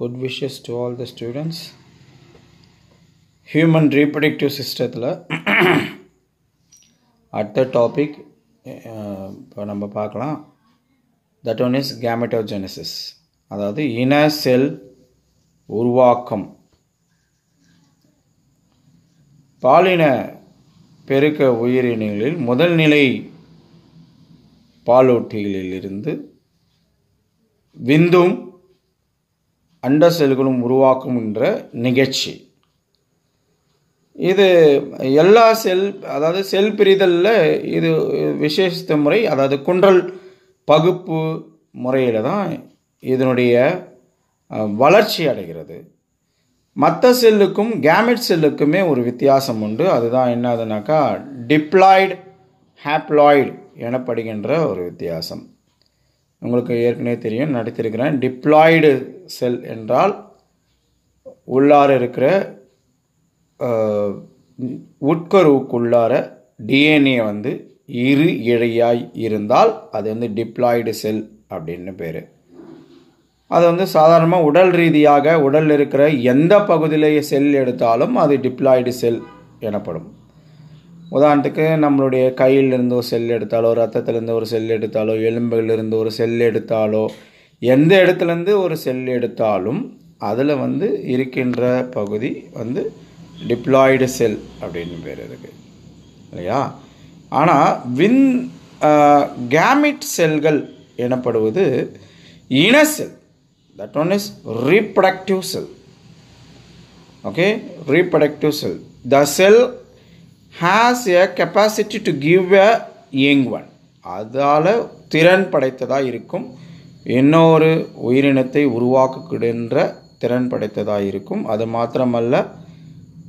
Good wishes to all the students human reproductive சிஸ்டத்தில் அடுத்த topic uh, இப்போ நம்ம பார்க்கலாம் தட் ஒன் இஸ் கேமெட்டோஜெனசிஸ் அதாவது இன செல் உருவாக்கம் பாலின பெருக்க உயிரினங்களில் முதல் நிலை பாலோட்டிகளிலிருந்து விந்தும் அண்ட செல்களும் உருவாக்கும் என்ற நிகழ்ச்சி இது எல்லா செல் அதாவது செல் பிரிதலில் இது விசேஷித்த முறை அதாவது குன்றல் பகுப்பு முறையில் தான் இதனுடைய வளர்ச்சி அடைகிறது மற்ற செல்லுக்கும் கேமெட் செல்லுக்குமே ஒரு வித்தியாசம் உண்டு அதுதான் என்னதுனாக்கா டிப்ளாய்டு ஹாப்ளாய்டு எனப்படுகின்ற ஒரு வித்தியாசம் உங்களுக்கு ஏற்கனவே தெரியும் நடத்திருக்கிறேன் டிப்ளாய்டு செல் என்றால் உள்ளார இருக்கிற உட்கருவுக்குள்ளார டிஎன்ஏ வந்து இரு இழையாய் இருந்தால் அது வந்து டிப்ளாய்டு செல் அப்படின்னு பேர் அது வந்து சாதாரணமாக உடல் ரீதியாக உடல் இருக்கிற எந்த பகுதியிலேயே செல் எடுத்தாலும் அது டிப்ளாய்டு செல் எனப்படும் உதாரணத்துக்கு நம்மளுடைய கையிலிருந்து ஒரு செல் எடுத்தாலோ ரத்தத்துலேருந்து ஒரு செல் எடுத்தாலோ எலும்புகளிலிருந்து ஒரு செல் எடுத்தாலோ எந்த இடத்துலேருந்து ஒரு செல் எடுத்தாலும் அதில் வந்து இருக்கின்ற பகுதி வந்து டிப்ளாய்டு செல் அப்படின்னு பேர் இருக்குது இல்லையா ஆனால் வின் கேமிட் செல்கள் எனப்படுவது இன cell that one is reproductive cell okay reproductive cell the cell has a capacity to give a young one அதால் திறன் படைத்ததாக இருக்கும் இன்னொரு உயிரினத்தை உருவாக்கக்கின்ற திறன் படைத்ததாக இருக்கும் அது மாத்திரமல்ல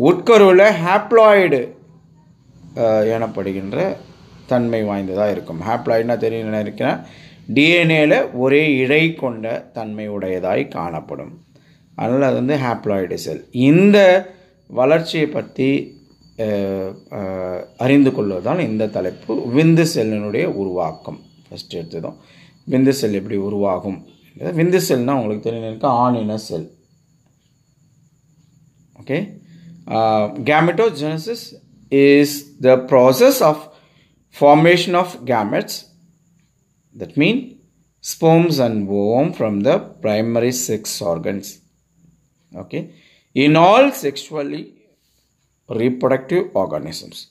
உட்கருவில் ஹாப்ளாய்டு எனப்படுகின்ற தன்மை வாய்ந்ததாக இருக்கும் ஹாப்ளாய்டுனா தெரியல இருக்கிறேன் டிஎன்ஏல ஒரே இழை கொண்ட தன்மை உடையதாய் காணப்படும் அதனால் அது வந்து ஹாப்ளாய்டு செல் இந்த வளர்ச்சியை பற்றி அறிந்து கொள்வதுதான் இந்த தலைப்பு விந்து செல்லினுடைய உருவாக்கம் ஃபஸ்ட் எடுத்ததும் விந்து செல் எப்படி உருவாகும் விந்து செல்னால் உங்களுக்கு தெரிஞ்சிருக்க ஆணின cell okay gametogenesis is the process of formation of gametes that mean sperms and ovum from the primary sex organs okay in all sexually reproductive organisms.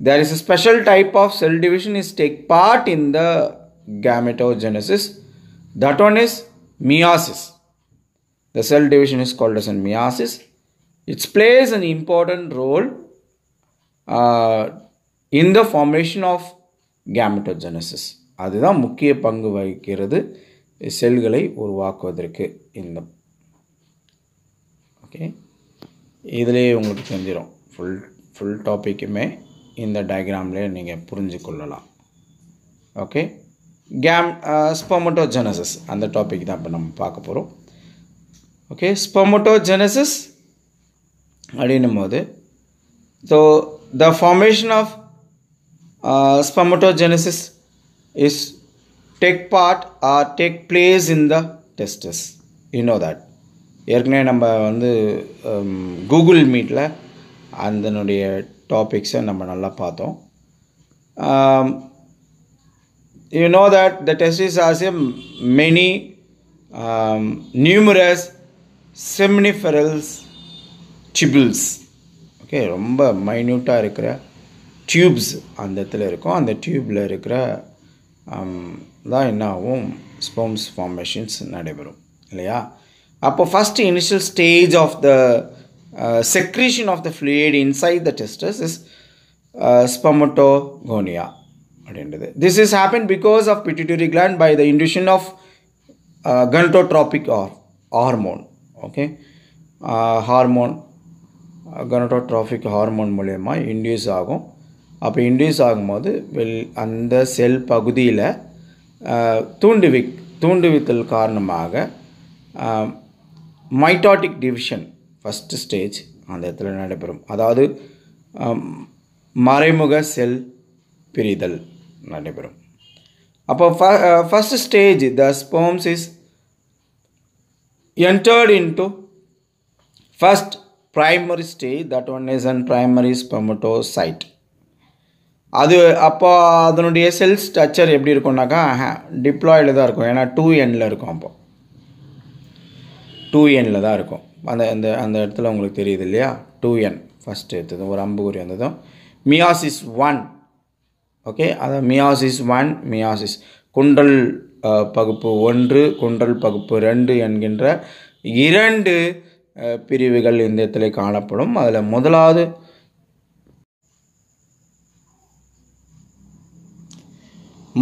There is a special type of cell division is take part in the gametogenesis. That one is meiosis. The cell division is called as a meiosis. It plays an important role uh, in the formation of gametogenesis. the முக்கிய பங்கு வகிக்கிறது செல்களை உருவாக்குவதற்கு இந்த Okay. இதிலே உங்களுக்கு தெரிஞ்சிடும் full full டாப்பிக்குமே இந்த டயக்ராம்லேயே நீங்கள் புரிஞ்சு கொள்ளலாம் ஓகே கேம் ஸ்பொமோட்டோஜெனசிஸ் uh, அந்த டாபிக் தான் இப்போ நம்ம பார்க்க போகிறோம் ஓகே ஸ்பொமோட்டோஜெனசிஸ் அப்படின்னும் போது so the formation of genesis is take part or take place in the testes you know that ஏற்கனவே நம்ம வந்து கூகுள் மீட்டில் அதனுடைய டாபிக்ஸை நம்ம நல்லா பார்த்தோம் you know that the test is as a many numerous seminiferals tubules okay ரொம்ப மைன்யூட்டாக இருக்கிற டியூப்ஸ் அந்த இடத்துல இருக்கும் அந்த டியூப்பில் இருக்கிற தான் என்ன ஆகும் ஸ்போம்ஸ் ஃபார்மேஷன்ஸ் நடைபெறும் இல்லையா upper first initial stage of the uh, secretion of the fluid inside the testes is uh, spermatogonia. This is happened because of pituitary gland by the induction of gonotrophic uh, gonadotropic or, hormone. Okay, uh, induce ஆகும் அப்போ induce ஆகும்போது well அந்த செல் பகுதியில் தூண்டுவி தூண்டுவித்தல் காரணமாக um, mitotic division first stage அந்த இடத்துல நடைபெறும் அதாவது மறைமுக செல் பிரிதல் நடைபெறும் அப்போ first stage the sperms is entered entered first primary stage that one one is primary primary site அது அப்போ அதனுடைய செல் ஸ்ட்ரக்சர் எப்படி இருக்கும்னாக்கா டிப்ளாய்டு தான் இருக்கும் ஏன்னா டூ எண்ணில் இருக்கும் அப்போது டூ எனில் தான் இருக்கும் அந்த அந்த அந்த இடத்துல உங்களுக்கு தெரியுது இல்லையா டூ என் ஃபஸ்ட்டு எடுத்ததும் ஒரு அம்புக்குறி வந்ததும் மியாசிஸ் ஒன் ஓகே அதான் மியாசிஸ் ஒன் மியாசிஸ் குண்டல் பகுப்பு ஒன்று குண்டல் பகுப்பு ரெண்டு என்கின்ற இரண்டு பிரிவுகள் இந்த இடத்துல காணப்படும் அதில் முதலாவது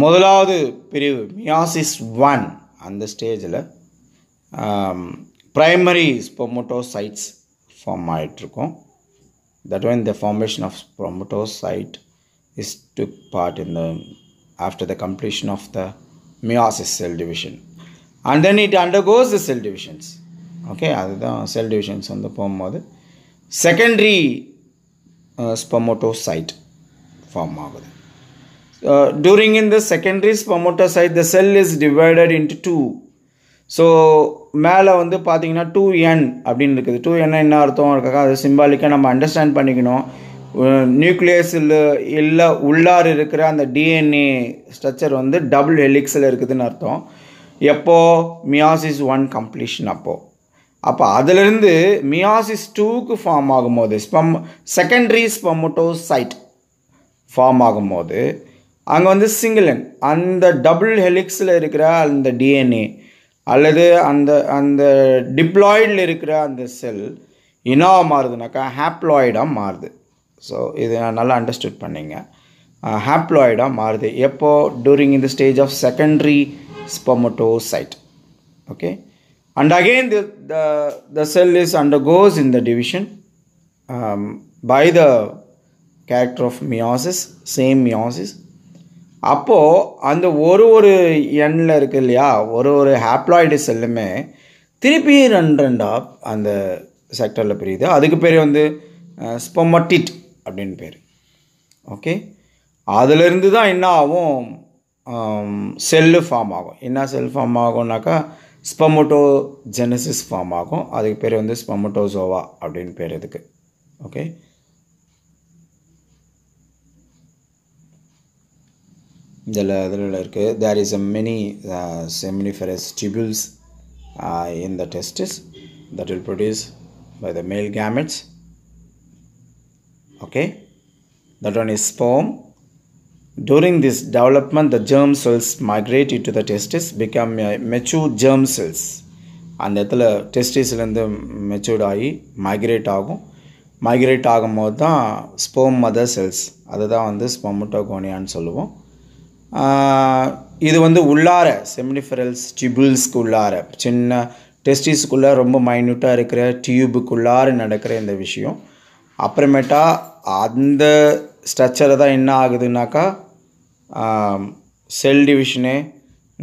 முதலாவது பிரிவு மியாசிஸ் ஒன் அந்த ஸ்டேஜில் primary spermatocytes form ஆகிட்டுருக்கும் that when the formation of spermatocyte is took part in the after the completion of the meiosis cell division and then it undergoes the cell divisions okay cell divisions cell uh, the form mother secondary spermatocyte form mother. during in the secondary spermatocyte the cell is divided into two so மேலே வந்து பார்த்தீங்கன்னா two என் அப்படின்னு இருக்குது two என்ன என்ன அர்த்தம் இருக்காக்கா அது சிம்பாலிக்காக நம்ம அண்டர்ஸ்டாண்ட் பண்ணிக்கணும் நியூக்ளியஸ் இல்லை இல்லை உள்ளார் இருக்கிற அந்த டிஎன்ஏ ஸ்ட்ரக்சர் வந்து டபுள் ஹெலிக்ஸில் இருக்குதுன்னு அர்த்தம் எப்போது மியாசிஸ் ஒன் கம்ப்ளீஷன் அப்போது அப்போ அதிலிருந்து மியாசிஸ் டூக்கு ஃபார்ம் ஆகும்போது ஸ்பம் செகண்டரி சைட் ஃபார்ம் ஆகும்போது அங்கே வந்து சிங்கிளன் அந்த டபுள் ஹெலிக்ஸில் இருக்கிற அந்த டிஎன்ஏ அல்லது அந்த அந்த டிப்ளாய்டில் இருக்கிற அந்த செல் இனவாக மாறுதுனாக்கா ஹாப்ளாய்டாக மாறுது ஸோ இது நான் நல்லா அண்டர்ஸ்டூட் பண்ணிங்க ஹாப்ளாய்டாக மாறுது எப்போது டூரிங் இந்த stage of secondary spermatocyte okay and again the the the cell is undergoes in the division by the character of meiosis same meiosis அப்போது அந்த ஒரு ஒரு எண்ணில் இருக்குது இல்லையா ஒரு ஒரு ஹாப்ளாய்டு செல்லுமே திருப்பி ரெண்டு ரெண்டாக அந்த செக்டரில் பிரியுது அதுக்கு பேர் வந்து ஸ்பொமட்டிட் அப்படின்னு பேர் ஓகே அதிலிருந்து தான் என்ன ஆகும் செல்லு ஃபார்ம் ஆகும் என்ன செல் ஃபார்ம் ஆகும்னாக்கா ஸ்பமோட்டோ ஜெனசிஸ் ஃபார்ம் ஆகும் அதுக்கு பேர் வந்து ஸ்பமோட்டோசோவா அப்படின்னு பேர் இதுக்கு okay there is a many uh, seminiferous tubules uh, in the testes that will produce by the male gametes okay that one is sperm during this development the germ cells migrate into the testes, become uh, mature germ cells and the testis will the and migrate agon. migrate agon sperm mother cells that is the spermatogonia and சொல்லுவோம் இது வந்து உள்ளார செமினிஃபரல்ஸ் டிபிள்ஸ்க்கு உள்ளார சின்ன டெஸ்டிஸ்க்குள்ளே ரொம்ப மைன்யூட்டாக இருக்கிற டியூபுக்குள்ளார நடக்கிற இந்த விஷயம் அப்புறமேட்டா அந்த ஸ்ட்ரக்சரை தான் என்ன ஆகுதுனாக்கா செல் டிவிஷனே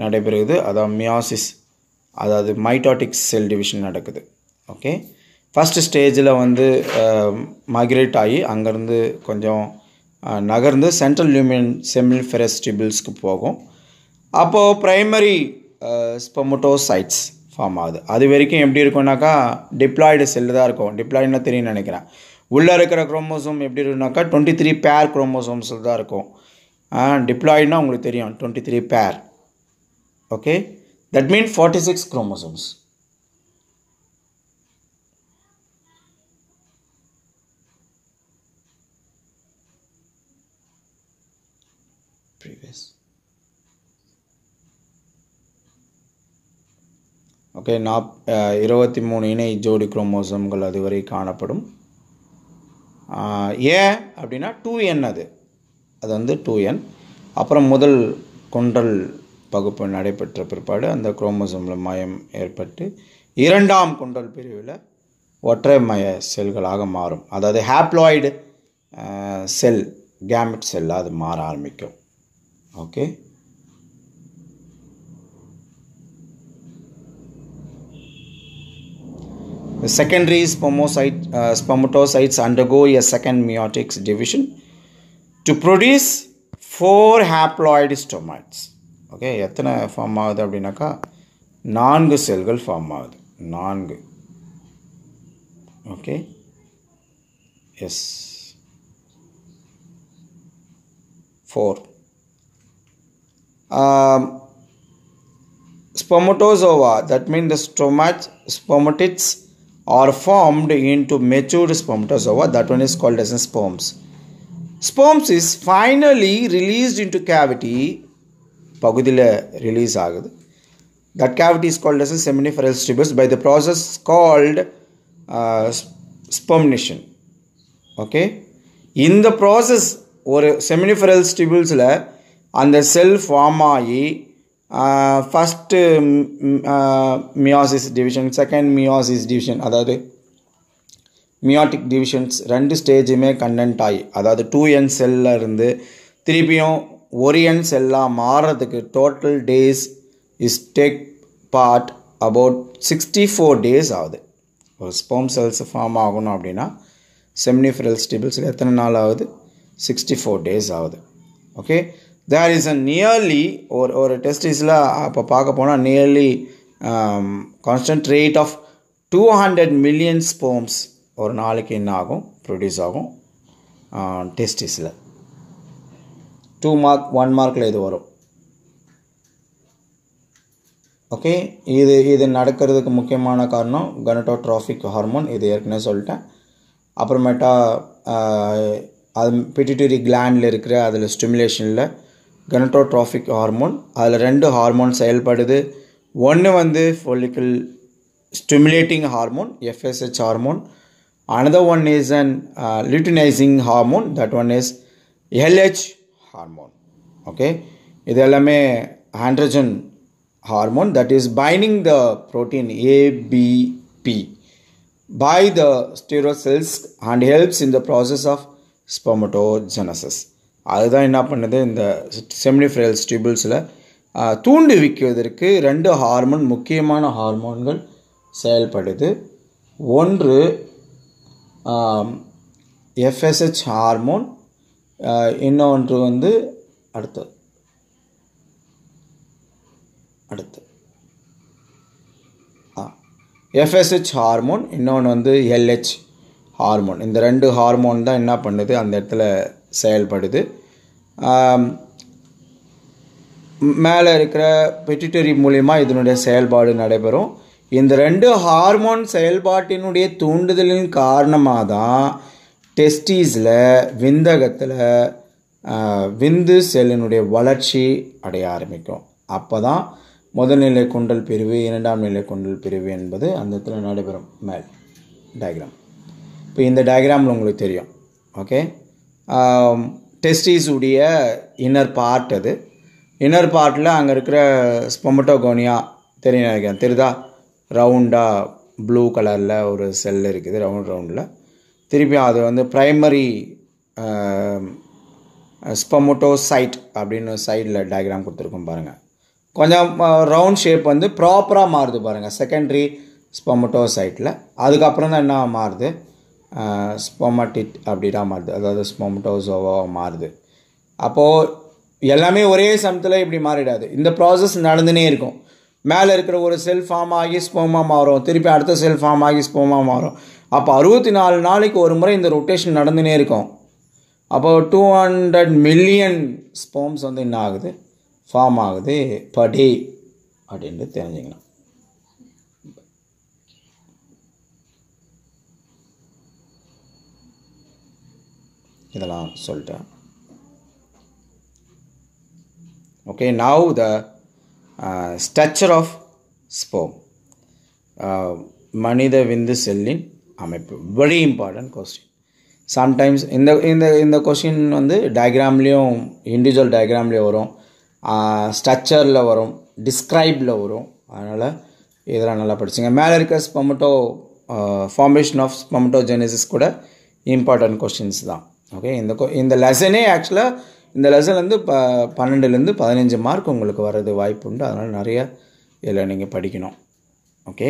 நடைபெறுகிறது அதான் மியாசிஸ் அதாவது மைட்டாட்டிக் செல் டிவிஷன் நடக்குது ஓகே ஃபஸ்ட்டு ஸ்டேஜில் வந்து மைக்ரேட் ஆகி அங்கேருந்து கொஞ்சம் நகர்ந்து சென்ட்ரல் லியூமியன் செமில் ஃபெரஸ்டிபிள்ஸ்க்கு போகும் அப்போது ப்ரைமரி ஸ்பொமட்டோசைட்ஸ் ஃபார்ம் ஆகுது அது வரைக்கும் எப்படி இருக்கும்னாக்கா டிப்ளாய்டு செல்லு தான் இருக்கும் டிப்ளாய்டுனா தெரியும் நினைக்கிறேன் உள்ளே இருக்கிற குரோமோசோம் எப்படி இருக்குனாக்கா டுவெண்ட்டி த்ரீ பேர் குரோமோசோம்ஸ் தான் இருக்கும் டிப்ளாய்டுனா உங்களுக்கு தெரியும் twenty three pair okay that mean forty six chromosomes okay நாப் இருபத்தி மூணு இணை ஜோடி குரோமோசோம்கள் அதுவரை காணப்படும் ஏன் அப்படின்னா டூ என் அது அது வந்து டூ என் அப்புறம் முதல் குன்றல் பகுப்பு நடைபெற்ற பிற்பாடு அந்த குரோமோசோமில் மயம் ஏற்பட்டு இரண்டாம் குன்றல் பிரிவில் ஒற்றை மய செல்களாக மாறும் அதாவது ஹாப்ளாய்டு செல் கேமிட் செல்லாக அது மாற ஆரம்பிக்கும் okay The secondary spermocyte, uh, spermatocytes undergo a second meiotic division to produce four haploid stomates. Okay, yathana form avadu abdinaka nangu cellgal form avadu. Nangu. Okay. Yes. Four. Um, spermatozoa, that means the stomach, are formed into mature spermatozoa that one is called as sperms sperms is finally released into cavity pagudila release agudhu that cavity is called as a seminiferous tubules by the process called uh, spermination okay in the process or seminiferous tubules la and the cell form aayi first meiosis division second meiosis division அதாவது meiotic divisions ரெண்டு ஸ்டேஜுமே content ஆகி அதாவது two என் செல்லில் இருந்து திருப்பியும் ஒரு என் செல்லாக மாறுறதுக்கு total days is take part about sixty four days ஆகுது ஒரு ஸ்போம் செல்ஸ் ஃபார்ம் ஆகணும் அப்படின்னா செம்னிஃபரல் ஸ்டிபிள்ஸில் எத்தனை நாள் ஆகுது சிக்ஸ்டி ஃபோர் டேஸ் ஆகுது okay there is a nearly ஒரு ஒரு டெஸ்டிஸில் அப்போ பார்க்க போனால் nearly constant rate of two hundred million sperms ஒரு நாளைக்கு என்ன ஆகும் ப்ரொடியூஸ் ஆகும் டெஸ்டிஸில் டூ மார்க் ஒன் மார்க்கில் இது வரும் ஓகே இது இது நடக்கிறதுக்கு முக்கியமான காரணம் கனடோட்ராஃபிக் ஹார்மோன் இது ஏற்கனவே சொல்லிட்டேன் அப்புறமேட்டா அது பிட்டிட்டரி கிளாண்டில் இருக்கிற அதில் ஸ்டிமுலேஷனில் கனட்டோட்ராஃபிக் ஹார்மோன் அதில் ரெண்டு ஹார்மோன் செயல்படுது ஒன்று வந்து follicle stimulating hormone FSH hormone another one is an uh, luteinizing hormone that one is LH hormone okay இது எல்லாமே ஆண்ட்ரஜன் ஹார்மோன் தட் இஸ் பைனிங் the protein ABP by the Sertoli cells and helps in the process of spermatogenesis அதுதான் என்ன பண்ணுது இந்த செமினிஃபரல் ஸ்டிபிள்ஸில் தூண்டுவிக்குவதற்கு ரெண்டு hormone முக்கியமான ஹார்மோன்கள் செயல்படுது ஒன்று எஃப்எஸ்ஹெச் ஹார்மோன் இன்னொன்று வந்து அடுத்தது அடுத்து எஃப்எஸ்ஹெச் ஹார்மோன் இன்னொன்று வந்து எல்ஹெச் ஹார்மோன் இந்த ரெண்டு ஹார்மோன் தான் என்ன பண்ணுது அந்த இடத்துல செயல்படுது மேலே இருக்கிற பெட்டிட்டரி மூலிமா இதனுடைய செயல்பாடு நடைபெறும் இந்த ரெண்டு ஹார்மோன் செயல்பாட்டினுடைய தூண்டுதலின் காரணமாக தான் டெஸ்டீஸில் விந்தகத்தில் விந்து செல்லினுடைய வளர்ச்சி அடைய ஆரம்பிக்கும் அப்போ தான் முதல்நிலை குண்டல் பிரிவு இரண்டாம் நிலை குண்டல் பிரிவு என்பது அந்த இடத்துல நடைபெறும் மேல் டயக்ராம் இப்போ இந்த டயக்ராமில் உங்களுக்கு தெரியும் ஓகே டெஸ்டிஸ் உடைய இன்னர் பார்ட் அது இன்னர் பார்ட்டில் அங்கே இருக்கிற ஸ்பொமட்டோகோனியா தெரியும் நினைக்கிறேன் தெரியுதா ரவுண்டாக ப்ளூ கலரில் ஒரு செல் இருக்குது ரவுண்ட் ரவுண்டில் திருப்பி அது வந்து ப்ரைமரி சைட் அப்படின்னு சைடில் டயக்ராம் கொடுத்துருக்கோம் பாருங்கள் கொஞ்சம் ரவுண்ட் ஷேப் வந்து ப்ராப்பராக மாறுது பாருங்கள் செகண்ட்ரி சைட்டில் அதுக்கப்புறம் தான் என்ன மாறுது ஸ்போமட்டிட் தான் மாறுது அதாவது ஸ்போமட்டோசோவாக மாறுது அப்போது எல்லாமே ஒரே சமத்தில் இப்படி மாறிடாது இந்த ப்ராசஸ் நடந்துனே இருக்கும் மேலே இருக்கிற ஒரு செல் ஃபார்ம் ஆகி ஸ்போமாக மாறும் திருப்பி அடுத்த செல் ஃபார்ம் ஆகி ஸ்போமாக மாறும் அப்போ அறுபத்தி நாலு நாளைக்கு ஒரு முறை இந்த ரொட்டேஷன் நடந்துனே இருக்கும் அப்போ டூ ஹண்ட்ரட் மில்லியன் ஸ்போம்ஸ் வந்து என்ன ஆகுது ஃபார்ம் ஆகுது படி அப்படின்ட்டு தெரிஞ்சுக்கலாம் இதெல்லாம் சொல்லிட்டேன் okay now the structure of sperm மனித விந்து செல்லின் அமைப்பு வெரி இம்பார்ட்டன்ட் கொஸ்டின் சம்டைம்ஸ் இந்த இந்த இந்த கொஸ்டின் வந்து டயக்ராம்லேயும் இண்டிவிஜுவல் டயக்ராம்லேயும் வரும் ஸ்ட்ரக்சரில் uh, வரும் டிஸ்கிரைபில் வரும் அதனால் இதெல்லாம் நல்லா படிச்சுங்க மேலே இருக்க spermatid formation of spermatogenesis கூட இம்பார்ட்டன்ட் கொஸ்டின்ஸ் தான் ஓகே இந்த கோ இந்த லெசனே ஆக்சுவலாக இந்த லெசன்லேருந்து ப பன்னெண்டுலேருந்து பதினஞ்சு மார்க் உங்களுக்கு வர்றது வாய்ப்பு உண்டு அதனால் நிறைய இதில் நீங்கள் படிக்கணும் okay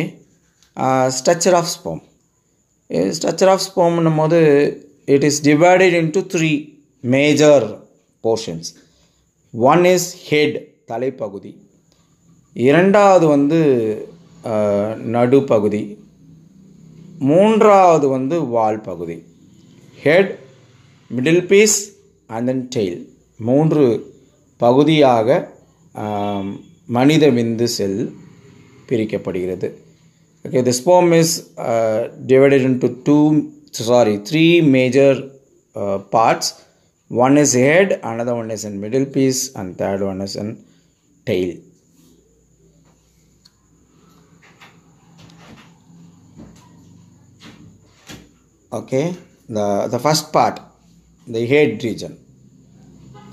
structure of sperm structure of ஸ்போம்னும் போது it is divided into three major portions one is head தலைப்பகுதி இரண்டாவது வந்து நடுப்பகுதி மூன்றாவது வந்து வால் பகுதி head Middle piece and then tail. மூன்று பகுதியாக மனித விந்து செல் பிரிக்கப்படுகிறது okay this sperm is uh, divided into two sorry three major uh, parts one is head another one is in middle piece and third one is in tail okay the the first part the head region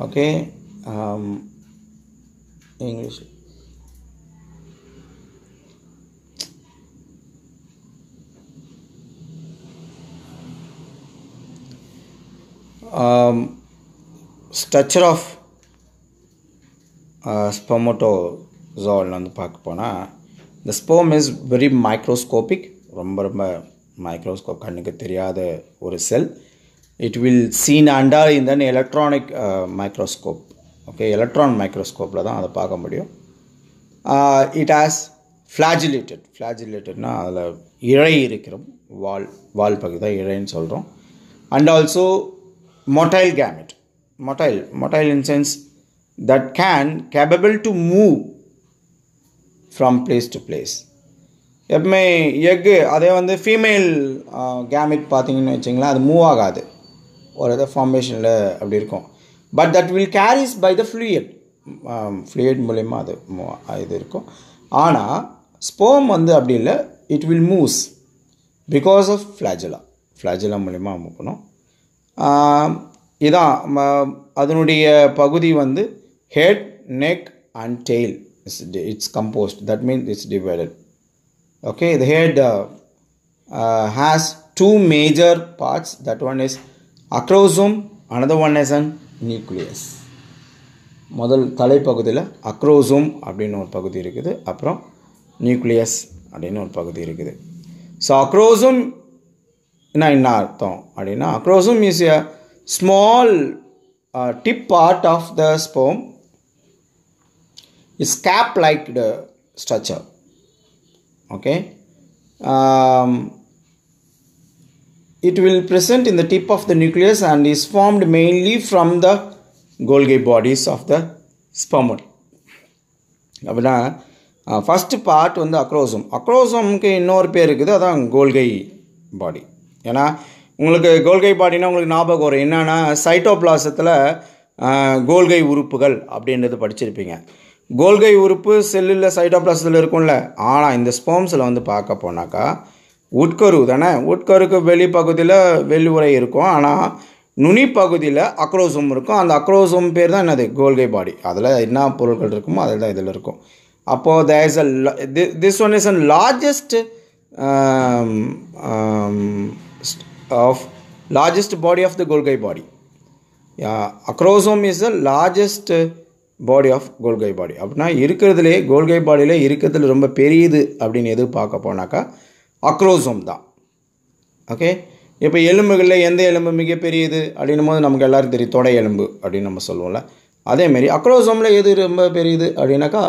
okay um, english um, structure of uh, spermatozoal வந்து பார்க்க போனால் இந்த ஸ்போம் is very microscopic ரொம்ப ரொம்ப microscope கண்ணுக்கு தெரியாத ஒரு cell it will seen under இந்த எலக்ட்ரானிக் மைக்ரோஸ்கோப் ஓகே எலக்ட்ரான் மைக்ரோஸ்கோப்பில் தான் அதை பார்க்க முடியும் it uh, flagellated flagellated adha அதில் இழை இருக்கிறோம் வால் வால் பகுதி தான் இழைன்னு சொல்கிறோம் and also motile gamete motile motile in sense that can capable to move from place to place எப்பவுமே எக்கு அதே வந்து ஃபீமேல் கேமிட் uh, பார்த்தீங்கன்னு வச்சிங்களேன் அது மூவ் ஆகாது ஒரு இதை ஃபார்மேஷனில் அப்படி இருக்கும் but that will carries by the fluid fluid மூலயமா அது இது இருக்கும் ஆனால் ஸ்போம் வந்து அப்படி இல்லை it will moves because of flagella flagella மூலயமா அமுக்கணும் இதான் அதனுடைய பகுதி வந்து head neck and tail it's it's composed that means it's divided okay இது head has two major parts that one is acrosome another one is and nucleus முதல் தலைப்பகுதியில் acrosome அப்படின்னு ஒரு பகுதி இருக்குது அப்புறம் நியூக்ளியஸ் அப்படின்னு ஒரு பகுதி இருக்குது ஸோ அக்ரோசோம் என்ன அர்த்தம் அப்படின்னா acrosome is a small tip part of the sperm is cap like structure okay It will present in the tip of the nucleus and is formed mainly from the Golgi bodies of the spermid. அப்படின்னா first part வந்து acrosome அக்ரோசோமுக்கு இன்னொரு பேர் இருக்குது அதான் கோல்கை பாடி ஏன்னா உங்களுக்கு கோல்கை பாடினா உங்களுக்கு ஞாபகம் வரும் என்னென்னா சைட்டோபிளாசத்தில் கோல்கை உறுப்புகள் அப்படின்றது படிச்சிருப்பீங்க கோல்கை உறுப்பு செல்லில் சைட்டோபிளாசத்தில் இருக்கும்ல ஆனால் இந்த ஸ்போம்ஸில் வந்து பார்க்க போனாக்கா உட்கரு தானே உட்கருக்கு வெளி பகுதியில் உரை இருக்கும் ஆனால் நுனி பகுதியில் அக்ரோசோம் இருக்கும் அந்த அக்ரோசோம் பேர் தான் என்னது கோல்கை பாடி அதில் என்ன பொருட்கள் இருக்குமோ அதில் தான் இதில் இருக்கும் அப்போது there is a this one is a largest of largest body of the Golgi body acrosome is the largest body of Golgi body அப்படின்னா இருக்கிறதுலே கோல்கை பாடியில் இருக்கிறதுல ரொம்ப பெரியது அப்படின்னு எது பார்க்க போனாக்கா அக்ரோசோம் தான் ஓகே இப்போ எலும்புகளில் எந்த எலும்பு மிகப்பெரியது அப்படின்னும் போது நமக்கு எல்லோரும் தெரியும் தொடை எலும்பு அப்படின்னு நம்ம சொல்லுவோம்ல அதேமாரி அக்ரோசோமில் எது ரொம்ப பெரியது அப்படின்னாக்கா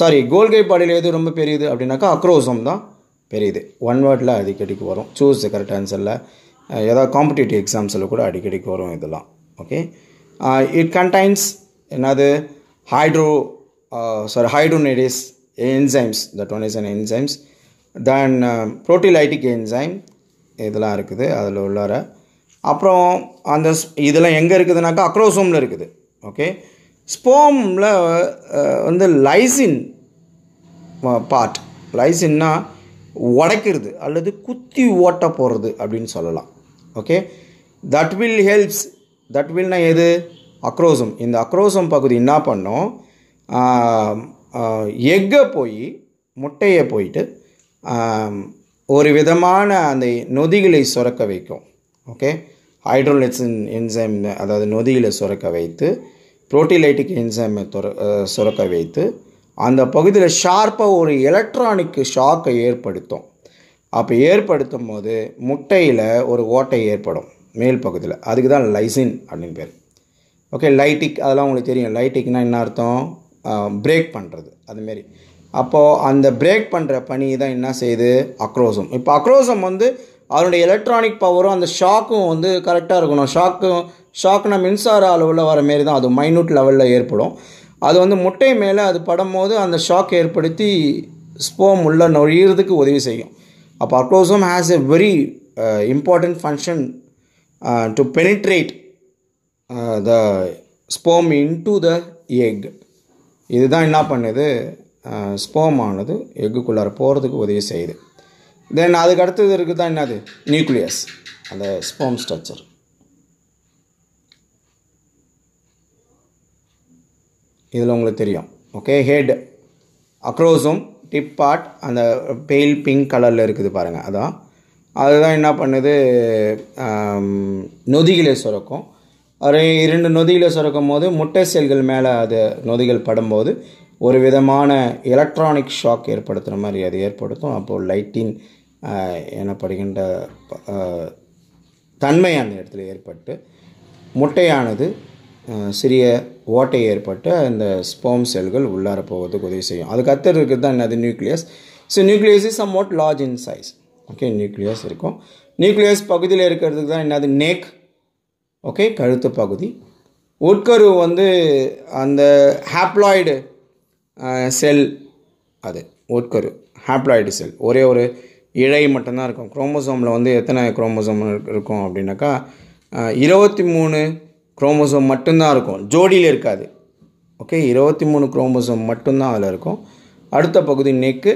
சாரி கோல்கை பாடியில் எது ரொம்ப பெரியது அப்படின்னாக்கா அக்ரோசோம் தான் பெரியது ஒன் வேர்டில் அடிக்கடிக்கு வரும் சூஸ் கரெக்ட் ஆன்சரில் ஏதாவது காம்படிட்டிவ் எக்ஸாம்ஸில் கூட அடிக்கடிக்கு வரும் இதெல்லாம் ஓகே இட் கண்டைன்ஸ் என்னது hydro sorry hyaluronidase enzymes that one is an enzymes then proteolytic enzyme இதெல்லாம் இருக்குது அதில் உள்ளார அப்புறம் அந்த இதெல்லாம் எங்கே இருக்குதுனாக்கா அக்ரோசோமில் இருக்குது ஓகே ஸ்போமில் வந்து லைசின் பார்ட் லைசின்னா உடைக்கிறது அல்லது குத்தி ஓட்ட போகிறது அப்படின்னு சொல்லலாம் okay that will helps that வில்னா எது அக்ரோசம் இந்த அக்ரோசம் பகுதி என்ன பண்ணோம் எக்கை போய் முட்டையை போயிட்டு ஒரு விதமான அந்த நொதிகளை சுரக்க வைக்கும் ஓகே ஹைட்ரோலைட்ஸின் என்சைம் அதாவது நொதியில் சுரக்க வைத்து புரோட்டிலைட்டிக் என்சைமை சுரக்க வைத்து அந்த பகுதியில் ஷார்ப்பாக ஒரு எலக்ட்ரானிக்கு ஷாக்கை ஏற்படுத்தும் அப்போ ஏற்படுத்தும் போது முட்டையில் ஒரு ஓட்டை ஏற்படும் மேல் பகுதியில் அதுக்கு தான் லைசின் அப்படின்னு பேர் ஓகே லைட்டிக் அதெல்லாம் உங்களுக்கு தெரியும் லைட்டிக்னால் என்ன அர்த்தம் பிரேக் பண்ணுறது அதுமாரி அப்போது அந்த பிரேக் பண்ணுற பணி தான் என்ன செய்யுது அக்ரோசம் இப்போ அக்ரோசம் வந்து அதனுடைய எலக்ட்ரானிக் பவரும் அந்த ஷாக்கும் வந்து கரெக்டாக இருக்கணும் ஷாக்கும் ஷாக்குனா மின்சார அளவில் வர மாரி தான் அது மைனூட் லெவலில் ஏற்படும் அது வந்து முட்டை மேலே அது படும் அந்த ஷாக் ஏற்படுத்தி ஸ்போம் உள்ள நொழியிறதுக்கு உதவி செய்யும் அப்போ acrosome has a very important function to penetrate the sperm into the egg இதுதான் என்ன பண்ணுது ஸ்போமானது எக்குக்குள்ளார போகிறதுக்கு உதவி செய்யுது தென் அதுக்கு அடுத்தது இருக்குது தான் என்னது நியூக்ளியஸ் அந்த ஸ்போம் ஸ்ட்ரக்சர் இதில் உங்களுக்கு தெரியும் okay head acrosome tip part அந்த பெயில் பிங்க் கலரில் இருக்குது பாருங்கள் அதான் அதுதான் என்ன பண்ணுது நொதிகளை சுரக்கும் ஒரு இரண்டு நொதிகளை சுரக்கும் போது முட்டை செல்கள் மேலே அது நொதிகள் படும்போது ஒரு விதமான எலக்ட்ரானிக் ஷாக் ஏற்படுத்துகிற மாதிரி அது ஏற்படுத்தும் அப்போது லைட்டின் எனப்படுகின்ற தன்மை அந்த இடத்துல ஏற்பட்டு முட்டையானது சிறிய ஓட்டை ஏற்பட்டு அந்த ஸ்போம் செல்கள் உள்ளார போவதுக்கு உதவி செய்யும் அதுக்கு அத்தர் இருக்குது தான் என்னது nucleus so nucleus is somewhat large in size okay nucleus இருக்கும் நியூக்ளியஸ் பகுதியில் இருக்கிறதுக்கு தான் என்னது நேக் ஓகே கழுத்து பகுதி உட்கரு வந்து அந்த ஹாப்ளாய்டு செல் அது ஒட்கரு ஹாப்ளாய்டு செல் ஒரே ஒரு இழை மட்டும்தான் இருக்கும் குரோமோசோமில் வந்து எத்தனை குரோமோசோம் இருக்கும் அப்படின்னாக்கா இருபத்தி மூணு குரோமோசோம் மட்டும்தான் இருக்கும் ஜோடியில் இருக்காது ஓகே இருபத்தி மூணு குரோமோசோம் மட்டும்தான் அதில் இருக்கும் அடுத்த பகுதி நெக்கு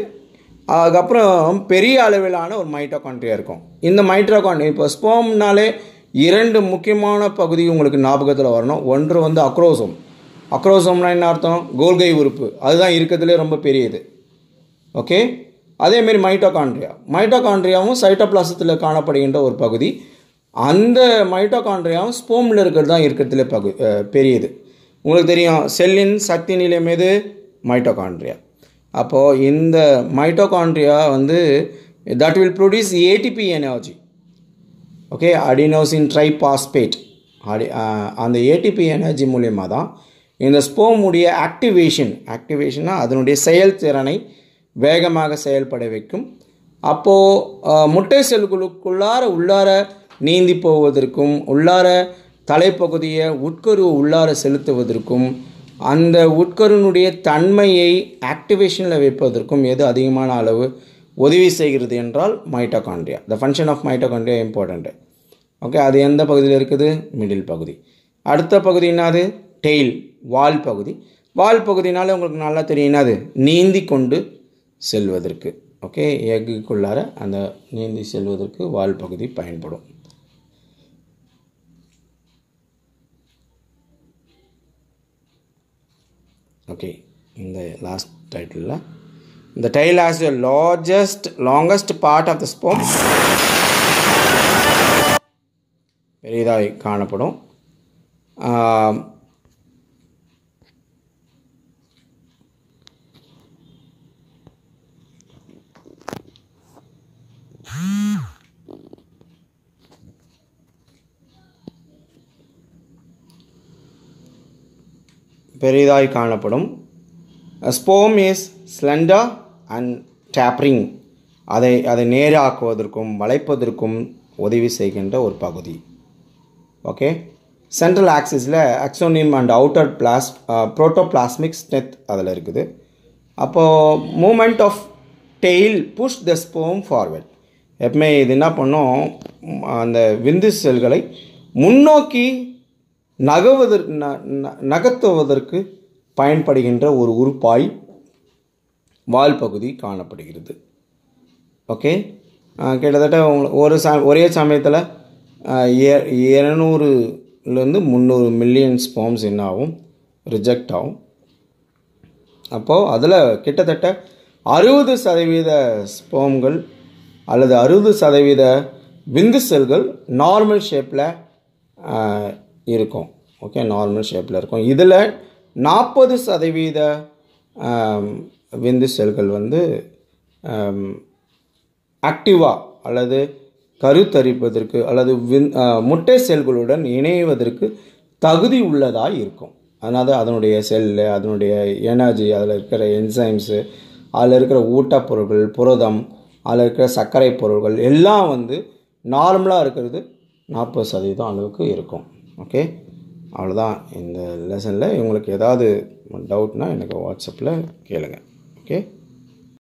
அதுக்கப்புறம் பெரிய அளவிலான ஒரு மைட்டோகான்ட்ரியா இருக்கும் இந்த மைட்ரோகான்ட்ரியா இப்போ ஸ்போம்னாலே இரண்டு முக்கியமான பகுதி உங்களுக்கு ஞாபகத்தில் வரணும் ஒன்று வந்து அக்ரோசோம் அக்ரோசம்னா என்ன அர்த்தம் கோல்கை உறுப்பு அதுதான் இருக்கிறதுலே ரொம்ப பெரியது ஓகே அதேமாரி மைட்டோகாண்ட்ரியா மைட்டோகாண்ட்ரியாவும் சைட்டோப்ளாசத்தில் காணப்படுகின்ற ஒரு பகுதி அந்த மைட்டோகாண்ட்ரியாவும் ஸ்போமில் இருக்கிறது தான் இருக்கிறதுல பகு பெரியது உங்களுக்கு தெரியும் செல்லின் சக்தி நிலையம் எது மைட்டோகாண்ட்ரியா அப்போது இந்த மைட்டோகாண்ட்ரியா வந்து that will produce ATP energy okay adenosine triphosphate அடி அந்த ஏடிபி எனர்ஜி மூலியமாக தான் இந்த ஸ்போமுடைய ஆக்டிவேஷன் ஆக்டிவேஷனாக அதனுடைய செயல்திறனை வேகமாக செயல்பட வைக்கும் அப்போது முட்டை செல்களுக்குள்ளார உள்ளார நீந்தி போவதற்கும் உள்ளார தலைப்பகுதியை உட்கரு உள்ளார செலுத்துவதற்கும் அந்த உட்கருனுடைய தன்மையை ஆக்டிவேஷனில் வைப்பதற்கும் எது அதிகமான அளவு உதவி செய்கிறது என்றால் mitochondria the function of mitochondria important okay அது எந்த பகுதியில் இருக்குது மிடில் பகுதி அடுத்த பகுதி என்னது டெய்ல் வால் பகுதி வால் பகுதினால உங்களுக்கு நல்லா தெரியும் என்னது நீந்தி கொண்டு செல்வதற்கு ஓகே எக்குள்ளார அந்த நீந்தி செல்வதற்கு வால் பகுதி பயன்படும் ஓகே இந்த லாஸ்ட் டைட்டிலில் இந்த tail as the largest longest part of the sperm பெரியதாக காணப்படும் பெரிதாய் காணப்படும் sperm is slender and tapering அதை அதை நேராக்குவதற்கும் வளைப்பதற்கும் உதவி செய்கின்ற ஒரு பகுதி ஓகே சென்ட்ரல் ஆக்சிஸில் அக்சோனியம் அண்ட் அவுட்டர் பிளாஸ் ப்ரோட்டோபிளாஸ்மிக் ஸ்னெத் அதில் இருக்குது அப்போது movement of tail push the sperm forward எப்பவுமே இது என்ன பண்ணும் அந்த விந்து செல்களை முன்னோக்கி நகவதற் நகத்துவதற்கு பயன்படுகின்ற ஒரு உறுப்பாய் வால் பகுதி காணப்படுகிறது ஓகே கிட்டத்தட்ட ஒரு ச ஒரே சமயத்தில் இரநூறுலேருந்து முந்நூறு மில்லியன் ஸ்பாம்ஸ் என்ன ஆகும் ரிஜெக்ட் ஆகும் அப்போது அதில் கிட்டத்தட்ட அறுபது சதவீத ஸ்போம்கள் அல்லது அறுபது சதவீத விந்து செல்கள் நார்மல் ஷேப்பில் இருக்கும் ஓகே நார்மல் ஷேப்பில் இருக்கும் இதில் நாற்பது சதவீத விந்து செல்கள் வந்து ஆக்டிவாக அல்லது கருத்தரிப்பதற்கு அல்லது விந் முட்டை செல்களுடன் இணைவதற்கு தகுதி உள்ளதாக இருக்கும் அதனால் அதனுடைய செல்லு அதனுடைய எனர்ஜி அதில் இருக்கிற என்சைம்ஸு அதில் இருக்கிற ஊட்டப்பொருட்கள் புரதம் அதில் இருக்கிற சர்க்கரை பொருட்கள் எல்லாம் வந்து நார்மலாக இருக்கிறது நாற்பது சதவீதம் அளவுக்கு இருக்கும் ஓகே அவ்வளோதான் இந்த லெசனில் இவங்களுக்கு ஏதாவது டவுட்னால் எனக்கு வாட்ஸ்அப்பில் கேளுங்கள் ஓகே